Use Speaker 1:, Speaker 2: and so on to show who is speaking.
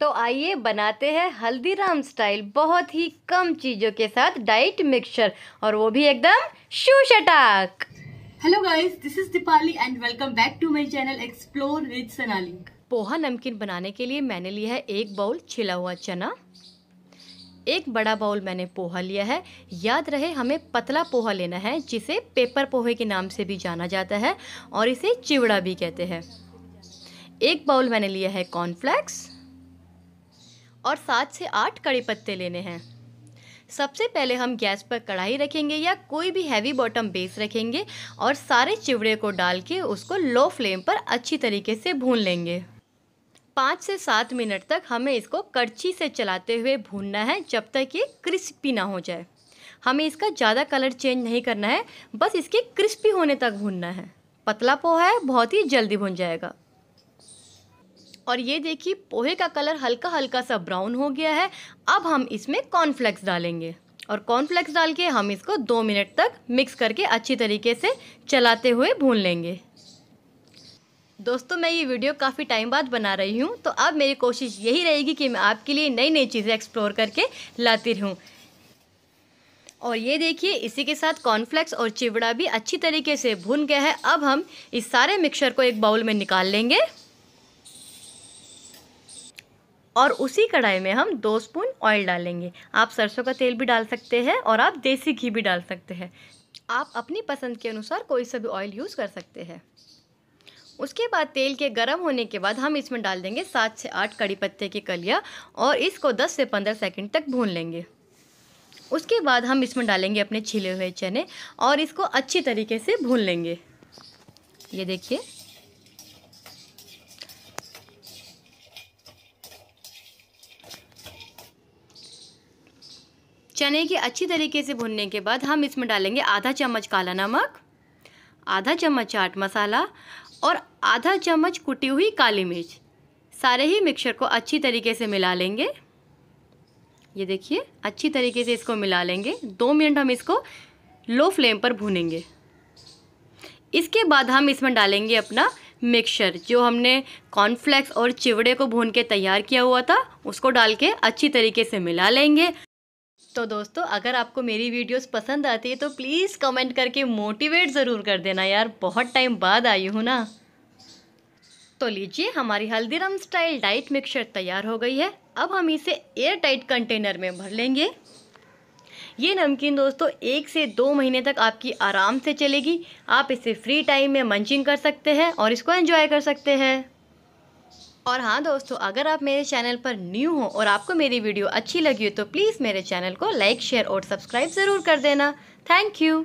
Speaker 1: तो आइए बनाते हैं हल्दीराम स्टाइल बहुत ही कम चीज़ों के साथ डाइट मिक्सचर और वो भी एकदम शूशटाक hello guys this is Deepali and welcome back to my channel explore with Sanali poha नमकीन बनाने के लिए मैंने लिया है एक बाउल छिला हुआ चना एक बड़ा बाउल मैंने पोहा लिया है याद रहे हमें पतला पोहा लेना है जिसे पेपर पोहे के नाम से भी जाना जाता है और इसे चिवड़ा भी कहते हैं एक बाउल मैंने लिया है कॉर्नफ्लैक्स और सात से आठ कड़े पत्ते लेने हैं सबसे पहले हम गैस पर कढ़ाई रखेंगे या कोई भी हैवी बॉटम बेस रखेंगे और सारे चिवड़े को डाल के उसको लो फ्लेम पर अच्छी तरीके से भून लेंगे पाँच से सात मिनट तक हमें इसको करछी से चलाते हुए भूनना है जब तक ये क्रिस्पी ना हो जाए हमें इसका ज़्यादा कलर चेंज नहीं करना है बस इसके क्रिस्पी होने तक भूनना है पतला पोहा है बहुत ही जल्दी भुन जाएगा और ये देखिए पोहे का कलर हल्का हल्का सा ब्राउन हो गया है अब हम इसमें कॉर्नफ्लेक्स डालेंगे और कॉर्नफ्लेक्स डाल के हम इसको दो मिनट तक मिक्स करके अच्छी तरीके से चलाते हुए भून लेंगे दोस्तों मैं ये वीडियो काफ़ी टाइम बाद बना रही हूँ तो अब मेरी कोशिश यही रहेगी कि मैं आपके लिए नई नई चीज़ें एक्सप्लोर करके लाती रहूँ और ये देखिए इसी के साथ कॉर्नफ्लेक्स और चिवड़ा भी अच्छी तरीके से भून गया है अब हम इस सारे मिक्सर को एक बाउल में निकाल लेंगे और उसी कढ़ाई में हम दो स्पून ऑयल डालेंगे आप सरसों का तेल भी डाल सकते हैं और आप देसी घी भी डाल सकते हैं आप अपनी पसंद के अनुसार कोई सा भी ऑयल यूज़ कर सकते हैं उसके बाद तेल के गर्म होने के बाद हम इसमें डाल देंगे सात से आठ कड़ी पत्ते की कलियाँ और इसको दस से पंद्रह सेकेंड तक भून लेंगे उसके बाद हम इसमें डालेंगे अपने छिले हुए चने और इसको अच्छी तरीके से भून लेंगे ये देखिए चने की अच्छी तरीके से भुनने के बाद हम इसमें डालेंगे आधा चम्मच काला नमक आधा चम्मच चाट मसाला और आधा चम्मच कुटी हुई काली मिर्च सारे ही मिक्सर को अच्छी तरीके से मिला लेंगे ये देखिए अच्छी तरीके से इसको मिला लेंगे दो मिनट हम इसको लो फ्लेम पर भूनेंगे इसके बाद हम इसमें डालेंगे अपना मिक्सर जो हमने कॉर्नफ्लेक्स और चिवड़े को भून के तैयार किया हुआ था उसको डाल के अच्छी तरीके से मिला लेंगे तो दोस्तों अगर आपको मेरी वीडियोस पसंद आती है तो प्लीज़ कमेंट करके मोटिवेट ज़रूर कर देना यार बहुत टाइम बाद आई हूँ ना तो लीजिए हमारी हल्दीराम स्टाइल डाइट मिक्सचर तैयार हो गई है अब हम इसे एयर टाइट कंटेनर में भर लेंगे ये नमकीन दोस्तों एक से दो महीने तक आपकी आराम से चलेगी आप इसे फ्री टाइम में मंचिंग कर सकते हैं और इसको एंजॉय कर सकते हैं और हाँ दोस्तों अगर आप मेरे चैनल पर न्यू हो और आपको मेरी वीडियो अच्छी लगी हो तो प्लीज़ मेरे चैनल को लाइक शेयर और सब्सक्राइब ज़रूर कर देना थैंक यू